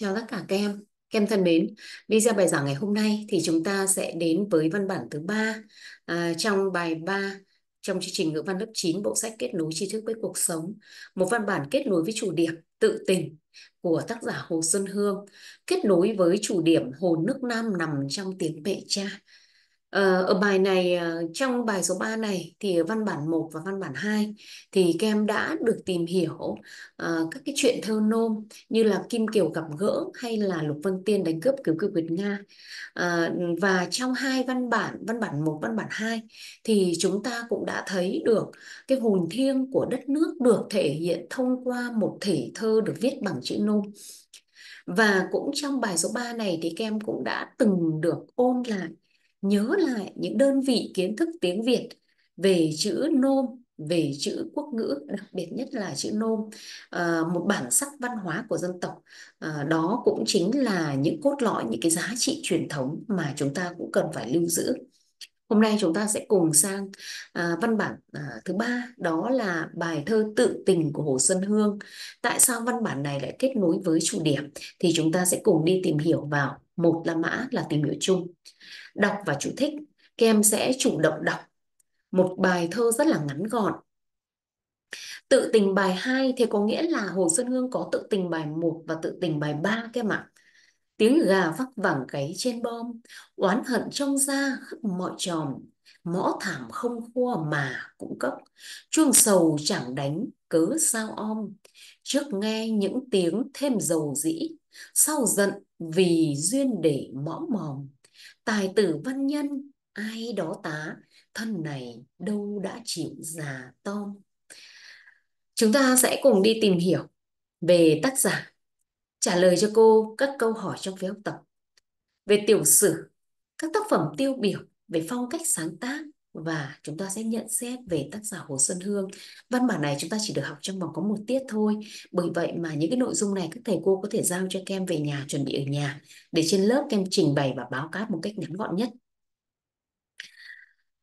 Chào tất cả các em, các em thân mến. Video bài giảng ngày hôm nay thì chúng ta sẽ đến với văn bản thứ ba à, trong bài 3 trong chương trình ngữ văn lớp 9 bộ sách kết nối tri thức với cuộc sống, một văn bản kết nối với chủ điểm tự tình của tác giả Hồ Xuân Hương, kết nối với chủ điểm hồn nước Nam nằm trong tiếng mẹ cha Ờ, ở bài này, ờ, trong bài số 3 này thì văn bản 1 và văn bản 2 thì các em đã được tìm hiểu ờ, các cái chuyện thơ nôm như là Kim Kiều gặp gỡ hay là Lục Vân Tiên đánh cướp cứu cứu Việt Nga. Và trong hai văn bản, văn bản 1, văn bản 2 thì chúng ta cũng đã thấy được cái hồn thiêng của đất nước được thể hiện thông qua một thể thơ được viết bằng chữ nôm. Và cũng trong bài số 3 này thì các em cũng đã từng được ôn lại nhớ lại những đơn vị kiến thức tiếng Việt về chữ nôm về chữ quốc ngữ đặc biệt nhất là chữ nôm ờ, một bản sắc văn hóa của dân tộc ờ, đó cũng chính là những cốt lõi những cái giá trị truyền thống mà chúng ta cũng cần phải lưu giữ hôm nay chúng ta sẽ cùng sang ờ, văn bản thứ ba đó là bài thơ tự tình của hồ xuân hương tại sao văn bản này lại kết nối với chủ điểm thì chúng ta sẽ cùng đi tìm hiểu vào một là mã là tìm hiểu chung đọc và chú thích các em sẽ chủ động đọc một bài thơ rất là ngắn gọn tự tình bài 2 thì có nghĩa là Hồ Xuân Hương có tự tình bài 1 và tự tình bài 3 các em ạ tiếng gà vắc vẳng gáy trên bom oán hận trong da khắp mọi tròm mõ thảm không khua mà cũng cốc chuông sầu chẳng đánh cớ sao om trước nghe những tiếng thêm dầu dĩ sau giận vì duyên để mõ mòm tài tử văn nhân ai đó tá thân này đâu đã chịu già tom chúng ta sẽ cùng đi tìm hiểu về tác giả trả lời cho cô các câu hỏi trong phiếu học tập về tiểu sử các tác phẩm tiêu biểu về phong cách sáng tác và chúng ta sẽ nhận xét về tác giả Hồ Xuân Hương. Văn bản này chúng ta chỉ được học trong vòng có một tiết thôi. Bởi vậy mà những cái nội dung này các thầy cô có thể giao cho các em về nhà chuẩn bị ở nhà để trên lớp các em trình bày và báo cáo một cách ngắn gọn nhất.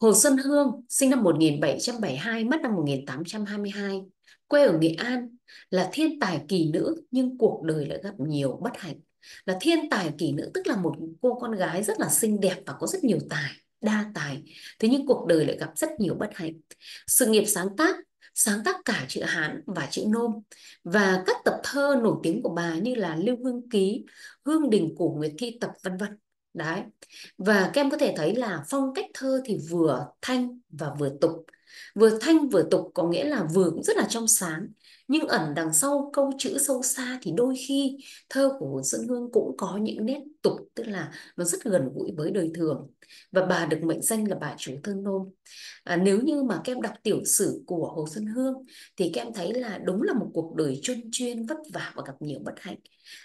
Hồ Xuân Hương sinh năm 1772, mất năm 1822, quê ở Nghệ An, là thiên tài kỳ nữ nhưng cuộc đời lại gặp nhiều bất hạnh. Là thiên tài kỳ nữ tức là một cô con gái rất là xinh đẹp và có rất nhiều tài đa tài thế nhưng cuộc đời lại gặp rất nhiều bất hạnh sự nghiệp sáng tác sáng tác cả chữ Hán và chữ Nôm và các tập thơ nổi tiếng của bà như là Lưu Hương Ký, Hương Đình của Nguyệt Thi Tập vân vân. Đấy. Và các em có thể thấy là phong cách thơ thì vừa thanh và vừa tục. Vừa thanh vừa tục có nghĩa là vừa cũng rất là trong sáng, nhưng ẩn đằng sau câu chữ sâu xa thì đôi khi thơ của Hồ Xuân Hương cũng có những nét tục, tức là nó rất gần gũi với đời thường và bà được mệnh danh là bà chúa thương nôm à, nếu như mà các em đọc tiểu sử của Hồ Xuân Hương thì các em thấy là đúng là một cuộc đời chôn chuyên vất vả và gặp nhiều bất hạnh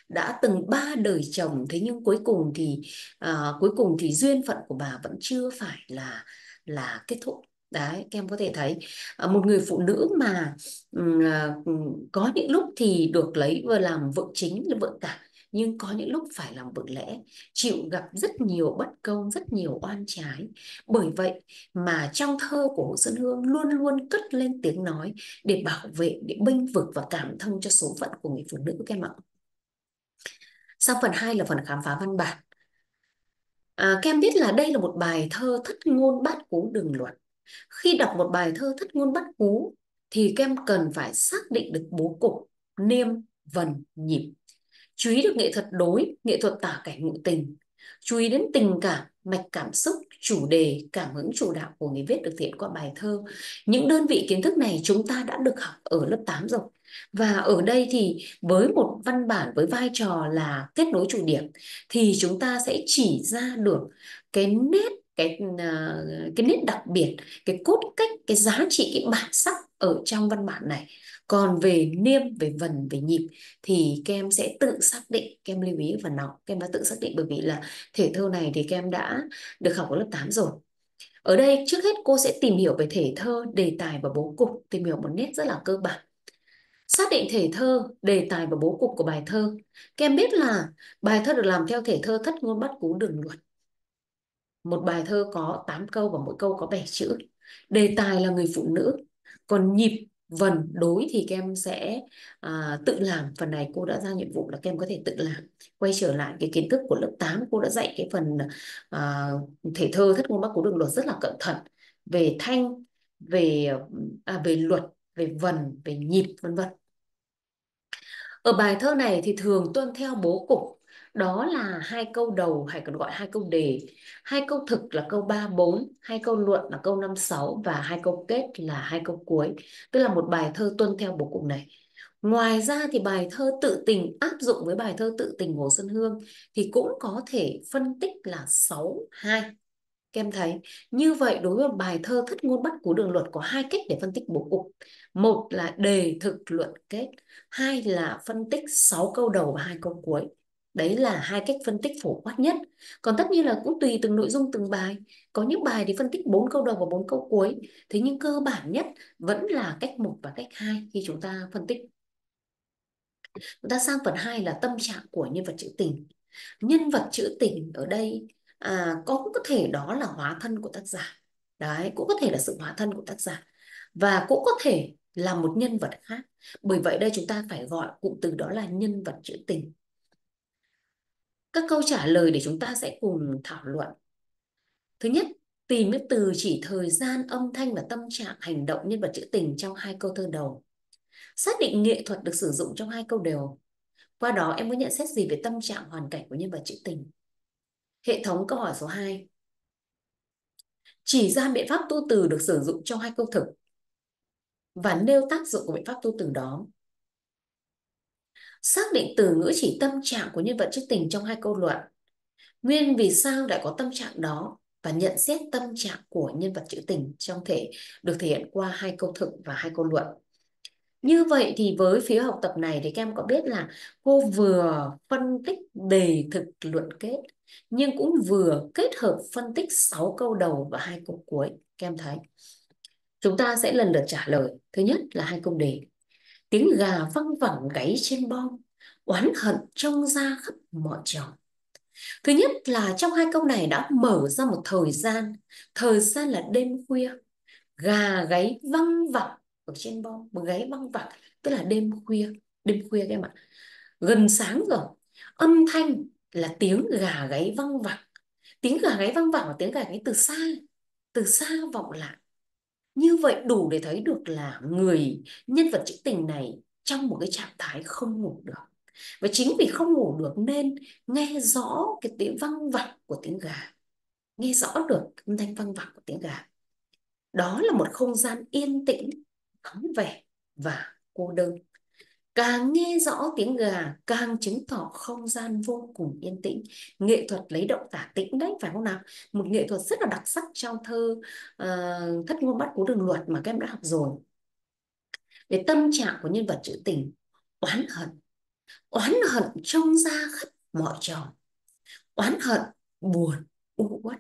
đã từng ba đời chồng thế nhưng cuối cùng thì à, cuối cùng thì duyên phận của bà vẫn chưa phải là là kết thúc đấy các em có thể thấy à, một người phụ nữ mà à, có những lúc thì được lấy vừa làm vợ chính là vợ cả nhưng có những lúc phải làm vựng lẽ chịu gặp rất nhiều bất công rất nhiều oan trái bởi vậy mà trong thơ của Hồ Xuân Hương luôn luôn cất lên tiếng nói để bảo vệ để bênh vực và cảm thông cho số phận của người phụ nữ các em ạ sau phần 2 là phần khám phá văn bản à, các em biết là đây là một bài thơ thất ngôn bát cú đường luật khi đọc một bài thơ thất ngôn bát cú thì các em cần phải xác định được bố cục niêm vần nhịp chú ý được nghệ thuật đối nghệ thuật tả cảnh ngụ tình chú ý đến tình cảm mạch cảm xúc chủ đề cảm hứng chủ đạo của người viết được thể hiện qua bài thơ những đơn vị kiến thức này chúng ta đã được học ở lớp 8 rồi và ở đây thì với một văn bản với vai trò là kết nối chủ điểm thì chúng ta sẽ chỉ ra được cái nét cái à, cái nét đặc biệt cái cốt cách cái giá trị cái bản sắc ở trong văn bản này còn về niêm về vần về nhịp thì các em sẽ tự xác định các em lưu ý phần nào các em đã tự xác định bởi vì là thể thơ này thì các em đã được học ở lớp 8 rồi ở đây trước hết cô sẽ tìm hiểu về thể thơ đề tài và bố cục tìm hiểu một nét rất là cơ bản xác định thể thơ đề tài và bố cục của bài thơ các em biết là bài thơ được làm theo thể thơ thất ngôn bắt cú đường luật một bài thơ có 8 câu và mỗi câu có 7 chữ đề tài là người phụ nữ còn nhịp vần đối thì các em sẽ à, tự làm phần này cô đã ra nhiệm vụ là các em có thể tự làm quay trở lại cái kiến thức của lớp 8 cô đã dạy cái phần à, thể thơ thất ngôn bắc cố đường luật rất là cẩn thận về thanh về à, về luật về vần về nhịp vân vân ở bài thơ này thì thường tuân theo bố cục đó là hai câu đầu hay còn gọi hai câu đề hai câu thực là câu 3 4 hai câu luận là câu 5 6 và hai câu kết là hai câu cuối tức là một bài thơ tuân theo bố cục này ngoài ra thì bài thơ tự tình áp dụng với bài thơ tự tình Hồ Xuân Hương thì cũng có thể phân tích là 6 2 các em thấy như vậy đối với bài thơ thất ngôn bắt cú đường luật có hai cách để phân tích bố cục một là đề thực luận kết hai là phân tích sáu câu đầu và hai câu cuối đấy là hai cách phân tích phổ quát nhất còn tất nhiên là cũng tùy từng nội dung từng bài có những bài thì phân tích bốn câu đầu và bốn câu cuối thế nhưng cơ bản nhất vẫn là cách một và cách hai khi chúng ta phân tích chúng ta sang phần hai là tâm trạng của nhân vật trữ tình nhân vật trữ tình ở đây à, cũng có thể đó là hóa thân của tác giả đấy cũng có thể là sự hóa thân của tác giả và cũng có thể là một nhân vật khác bởi vậy đây chúng ta phải gọi cụm từ đó là nhân vật trữ tình các câu trả lời để chúng ta sẽ cùng thảo luận thứ nhất tìm những từ chỉ thời gian âm thanh và tâm trạng hành động nhân vật trữ tình trong hai câu thơ đầu xác định nghệ thuật được sử dụng trong hai câu đều qua đó em có nhận xét gì về tâm trạng hoàn cảnh của nhân vật trữ tình hệ thống câu hỏi số 2 chỉ ra biện pháp tu từ được sử dụng trong hai câu thực và nêu tác dụng của biện pháp tu từ đó xác định từ ngữ chỉ tâm trạng của nhân vật trích tình trong hai câu luận nguyên vì sao lại có tâm trạng đó và nhận xét tâm trạng của nhân vật trữ tình trong thể được thể hiện qua hai câu thực và hai câu luận như vậy thì với phía học tập này thì các em có biết là cô vừa phân tích đề thực luận kết nhưng cũng vừa kết hợp phân tích 6 câu đầu và hai câu cuối. Các em thấy. Chúng ta sẽ lần lượt trả lời. Thứ nhất là hai câu đề tiếng gà văng vẳng gáy trên bom oán hận trong ra khắp mọi tròn thứ nhất là trong hai câu này đã mở ra một thời gian thời gian là đêm khuya gà gáy văng vẳng ở trên bom một gáy văng vẳng tức là đêm khuya đêm khuya các em ạ gần sáng rồi âm thanh là tiếng gà gáy văng vẳng tiếng gà gáy văng vẳng là tiếng gà gáy từ xa từ xa vọng lại như vậy đủ để thấy được là người nhân vật trữ tình này trong một cái trạng thái không ngủ được và chính vì không ngủ được nên nghe rõ cái tiếng văng vẳng của tiếng gà nghe rõ được âm thanh văng vẳng của tiếng gà đó là một không gian yên tĩnh vắng vẻ và cô đơn Càng nghe rõ tiếng gà càng chứng tỏ không gian vô cùng yên tĩnh. Nghệ thuật lấy động tả tĩnh đấy phải không nào? Một nghệ thuật rất là đặc sắc trong thơ uh, Thất ngôn bắt cú đường luật mà các em đã học rồi. để tâm trạng của nhân vật trữ tình, oán hận. Oán hận trông ra khắp mọi trò. Oán hận, buồn, u uất.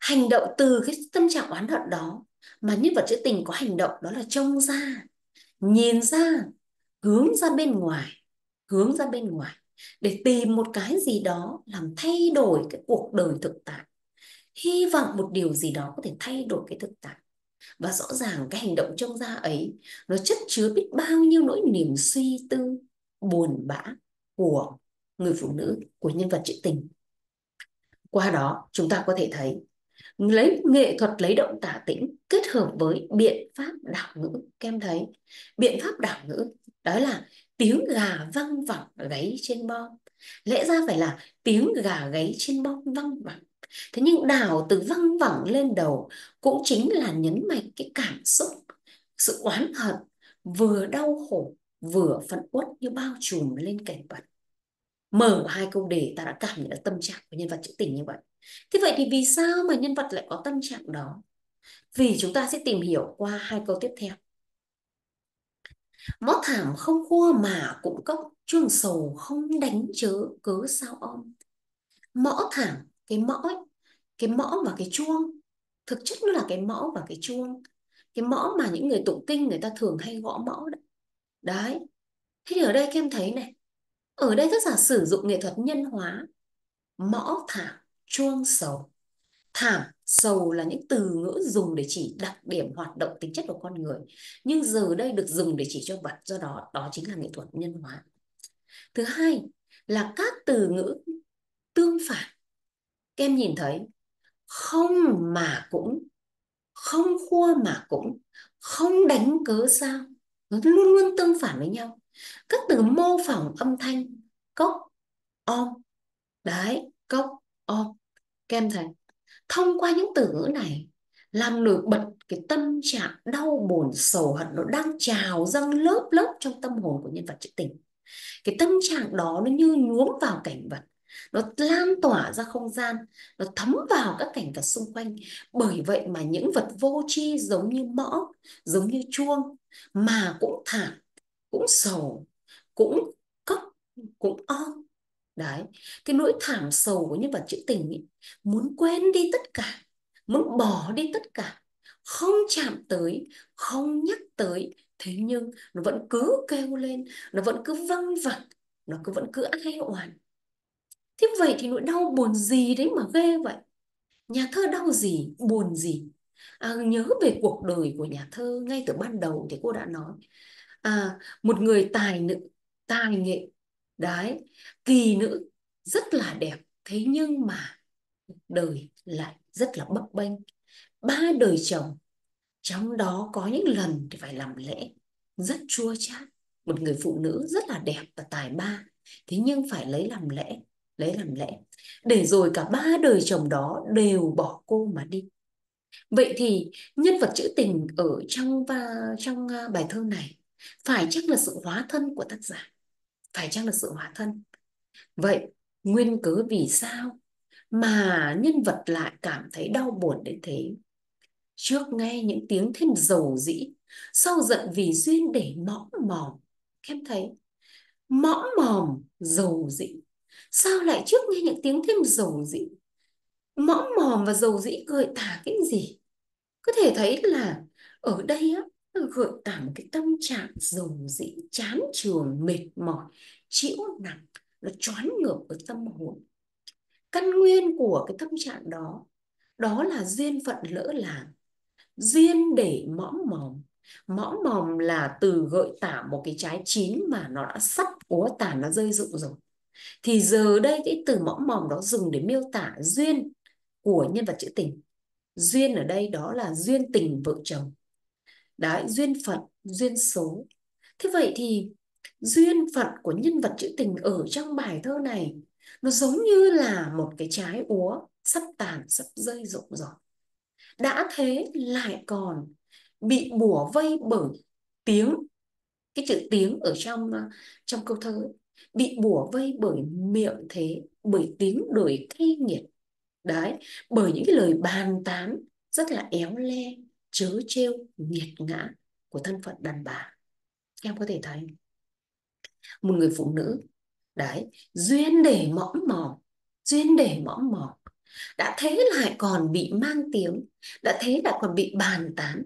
Hành động từ cái tâm trạng oán hận đó mà nhân vật trữ tình có hành động đó là trông ra, nhìn ra hướng ra bên ngoài hướng ra bên ngoài để tìm một cái gì đó làm thay đổi cái cuộc đời thực tại hy vọng một điều gì đó có thể thay đổi cái thực tại và rõ ràng cái hành động trong ra ấy nó chất chứa biết bao nhiêu nỗi niềm suy tư buồn bã của người phụ nữ của nhân vật trữ tình qua đó chúng ta có thể thấy lấy nghệ thuật lấy động tả tĩnh kết hợp với biện pháp đảo ngữ kem thấy biện pháp đảo ngữ đó là tiếng gà văng vẳng gáy trên bom lẽ ra phải là tiếng gà gáy trên bom văng vẳng thế nhưng đảo từ văng vẳng lên đầu cũng chính là nhấn mạnh cái cảm xúc sự oán hận vừa đau khổ vừa phẫn uất như bao trùm lên cảnh vật mở hai câu đề ta đã cảm nhận được tâm trạng của nhân vật trữ tình như vậy thế vậy thì vì sao mà nhân vật lại có tâm trạng đó vì chúng ta sẽ tìm hiểu qua hai câu tiếp theo Mót thảm không khua mà cũng cốc chuông sầu không đánh chớ cớ sao om mõ thảm cái mõ ấy, cái mõ và cái chuông thực chất nó là cái mõ và cái chuông cái mõ mà những người tụng kinh người ta thường hay gõ mõ đấy đấy thế thì ở đây các em thấy này ở đây tác giả sử dụng nghệ thuật nhân hóa mõ thảm chuông sầu thảm sầu là những từ ngữ dùng để chỉ đặc điểm hoạt động tính chất của con người nhưng giờ đây được dùng để chỉ cho vật do đó đó chính là nghệ thuật nhân hóa thứ hai là các từ ngữ tương phản kem nhìn thấy không mà cũng không khua mà cũng không đánh cớ sao nó luôn luôn tương phản với nhau các từ mô phỏng âm thanh cốc om đấy cốc om kem em thấy thông qua những từ ngữ này làm nổi bật cái tâm trạng đau buồn sầu hận nó đang trào dâng lớp lớp trong tâm hồn của nhân vật trữ tình cái tâm trạng đó nó như nhuốm vào cảnh vật nó lan tỏa ra không gian nó thấm vào các cảnh vật xung quanh bởi vậy mà những vật vô tri giống như mõ giống như chuông mà cũng thảm cũng sầu cũng cốc cũng on đấy cái nỗi thảm sầu của nhân vật trữ tình ấy, muốn quên đi tất cả muốn bỏ đi tất cả không chạm tới không nhắc tới thế nhưng nó vẫn cứ kêu lên nó vẫn cứ văng vẳng nó cứ vẫn cứ ai oán thế vậy thì nỗi đau buồn gì đấy mà ghê vậy nhà thơ đau gì buồn gì à, nhớ về cuộc đời của nhà thơ ngay từ ban đầu thì cô đã nói à, một người tài nữ tài nghệ đấy kỳ nữ rất là đẹp thế nhưng mà đời lại rất là bấp bênh ba đời chồng trong đó có những lần thì phải làm lễ rất chua chát một người phụ nữ rất là đẹp và tài ba thế nhưng phải lấy làm lễ lấy làm lễ để rồi cả ba đời chồng đó đều bỏ cô mà đi vậy thì nhân vật trữ tình ở trong và trong à, bài thơ này phải chắc là sự hóa thân của tác giả phải chăng là sự hóa thân vậy nguyên cớ vì sao mà nhân vật lại cảm thấy đau buồn đến thế trước nghe những tiếng thêm dầu dĩ sau giận vì duyên để mõm mòm em thấy mõm mòm dầu dĩ sao lại trước nghe những tiếng thêm dầu dĩ mõm mòm và dầu dĩ gợi tả cái gì có thể thấy là ở đây á gợi cả một cái tâm trạng dầu dĩ chán trường mệt mỏi chịu nặng nó choán ngược với tâm hồn căn nguyên của cái tâm trạng đó đó là duyên phận lỡ làng duyên để mõm mòm mõm mòm là từ gợi tả một cái trái chín mà nó đã sắp úa tàn nó rơi rụng rồi thì giờ đây cái từ mõm mòm đó dùng để miêu tả duyên của nhân vật trữ tình duyên ở đây đó là duyên tình vợ chồng Đấy, duyên phận, duyên số. Thế vậy thì duyên phận của nhân vật trữ tình ở trong bài thơ này nó giống như là một cái trái úa sắp tàn, sắp rơi rụng rồi. Đã thế lại còn bị bủa vây bởi tiếng cái chữ tiếng ở trong trong câu thơ ấy, bị bủa vây bởi miệng thế bởi tiếng đuổi cay nghiệt đấy bởi những cái lời bàn tán rất là éo le trớ trêu nghiệt ngã của thân phận đàn bà em có thể thấy một người phụ nữ đấy duyên để mõm mỏ duyên để mõm mỏ đã thế lại còn bị mang tiếng đã thế lại còn bị bàn tán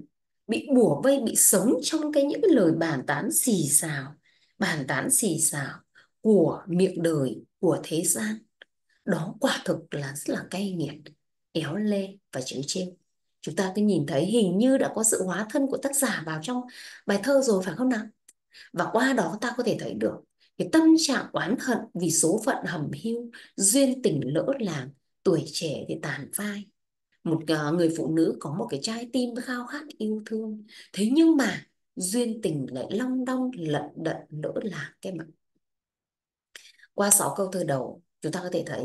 bị bùa vây bị sống trong cái những lời bàn tán xì xào bàn tán xì xào của miệng đời của thế gian đó quả thực là rất là cay nghiệt éo lê và chữ trêu chúng ta cứ nhìn thấy hình như đã có sự hóa thân của tác giả vào trong bài thơ rồi phải không nào và qua đó ta có thể thấy được cái tâm trạng oán hận vì số phận hầm hưu, duyên tình lỡ làng tuổi trẻ thì tàn phai một ờ, người phụ nữ có một cái trái tim khao khát yêu thương thế nhưng mà duyên tình lại long đong lận đận lỡ làng cái mặt qua sáu câu thơ đầu chúng ta có thể thấy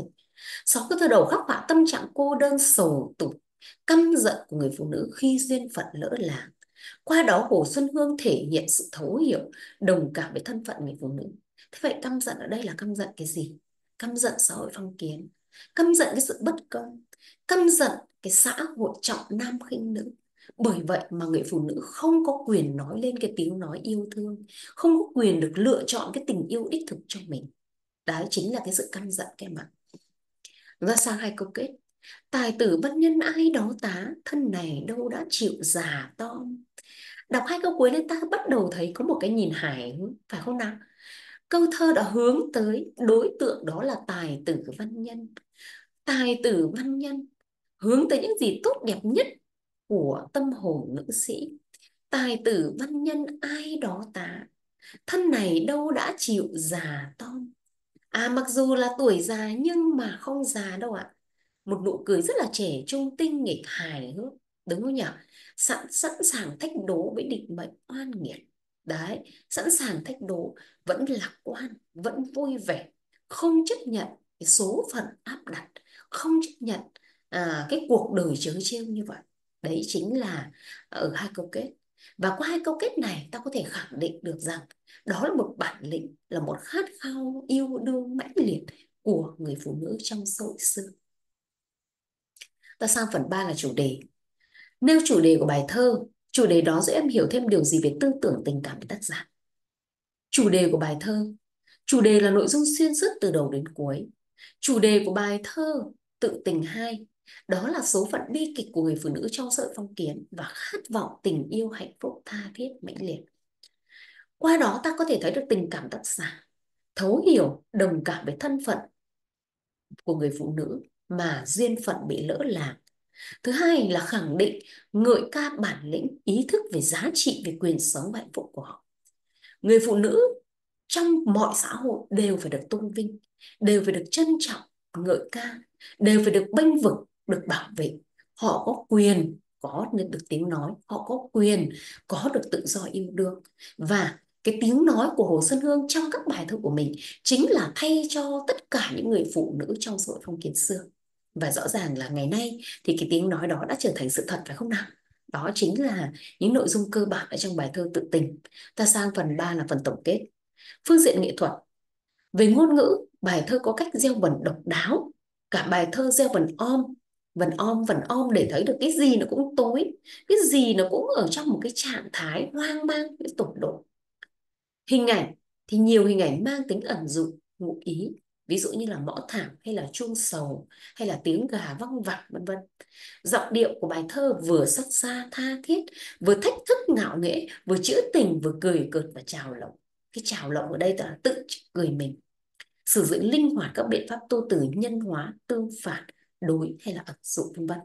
sáu câu thơ đầu khắc họa tâm trạng cô đơn sầu tụt căm giận của người phụ nữ khi duyên phận lỡ làng. Qua đó Hồ Xuân Hương thể hiện sự thấu hiểu, đồng cảm với thân phận người phụ nữ. Thế vậy căm giận ở đây là căm giận cái gì? Căm giận xã hội phong kiến, căm giận cái sự bất công, căm giận cái xã hội trọng nam khinh nữ. Bởi vậy mà người phụ nữ không có quyền nói lên cái tiếng nói yêu thương, không có quyền được lựa chọn cái tình yêu đích thực cho mình. Đấy chính là cái sự căm giận cái mặt Ra sang hai câu kết tài tử bất nhân ai đó tá thân này đâu đã chịu già to đọc hai câu cuối lên ta bắt đầu thấy có một cái nhìn hài phải không nào câu thơ đã hướng tới đối tượng đó là tài tử văn nhân tài tử văn nhân hướng tới những gì tốt đẹp nhất của tâm hồn nữ sĩ tài tử văn nhân ai đó tá thân này đâu đã chịu già to. à mặc dù là tuổi già nhưng mà không già đâu ạ một nụ cười rất là trẻ trung tinh nghịch hài hước đúng không nhỉ sẵn sẵn sàng thách đố với định mệnh oan nghiệt đấy sẵn sàng thách đố vẫn lạc quan vẫn vui vẻ không chấp nhận cái số phận áp đặt không chấp nhận à, cái cuộc đời chớ trêu như vậy đấy chính là ở hai câu kết và qua hai câu kết này ta có thể khẳng định được rằng đó là một bản lĩnh là một khát khao yêu đương mãnh liệt của người phụ nữ trong sội xưa ta sang phần 3 là chủ đề. Nêu chủ đề của bài thơ, chủ đề đó giúp em hiểu thêm điều gì về tư tưởng tình cảm của tác giả. Chủ đề của bài thơ, chủ đề là nội dung xuyên suốt từ đầu đến cuối. Chủ đề của bài thơ Tự tình hai đó là số phận bi kịch của người phụ nữ trong sợi phong kiến và khát vọng tình yêu hạnh phúc tha thiết mãnh liệt. Qua đó ta có thể thấy được tình cảm tác giả, thấu hiểu, đồng cảm với thân phận của người phụ nữ mà duyên phận bị lỡ lạc Thứ hai là khẳng định ngợi ca bản lĩnh, ý thức về giá trị, về quyền sống và hạnh phúc của họ. Người phụ nữ trong mọi xã hội đều phải được tôn vinh, đều phải được trân trọng, ngợi ca, đều phải được bênh vực, được bảo vệ. Họ có quyền có được tiếng nói, họ có quyền có được tự do yêu đương và cái tiếng nói của Hồ Xuân Hương trong các bài thơ của mình chính là thay cho tất cả những người phụ nữ trong xã hội phong kiến xưa và rõ ràng là ngày nay thì cái tiếng nói đó đã trở thành sự thật phải không nào đó chính là những nội dung cơ bản ở trong bài thơ tự tình ta sang phần 3 là phần tổng kết phương diện nghệ thuật về ngôn ngữ bài thơ có cách gieo vần độc đáo cả bài thơ gieo vần om vần om vần om để thấy được cái gì nó cũng tối cái gì nó cũng ở trong một cái trạng thái hoang mang tột độ hình ảnh thì nhiều hình ảnh mang tính ẩn dụ ngụ ý ví dụ như là mõ thảm hay là chuông sầu hay là tiếng gà văng vẳng vân vân giọng điệu của bài thơ vừa xót xa tha thiết vừa thách thức ngạo nghễ vừa trữ tình vừa cười cợt và trào lộng cái trào lộng ở đây là tự cười mình sử dụng linh hoạt các biện pháp tu từ nhân hóa tương phản đối hay là ẩn dụ vân vân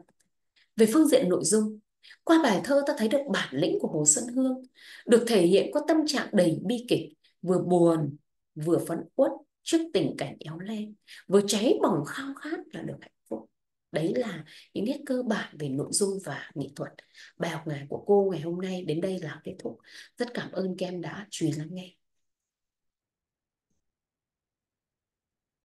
về phương diện nội dung qua bài thơ ta thấy được bản lĩnh của hồ xuân hương được thể hiện qua tâm trạng đầy bi kịch vừa buồn vừa phấn uất trước tình cảnh éo le với cháy bỏng khao khát là được hạnh phúc đấy là những nét cơ bản về nội dung và nghệ thuật bài học ngày của cô ngày hôm nay đến đây là kết thúc rất cảm ơn kem đã chú ý lắng nghe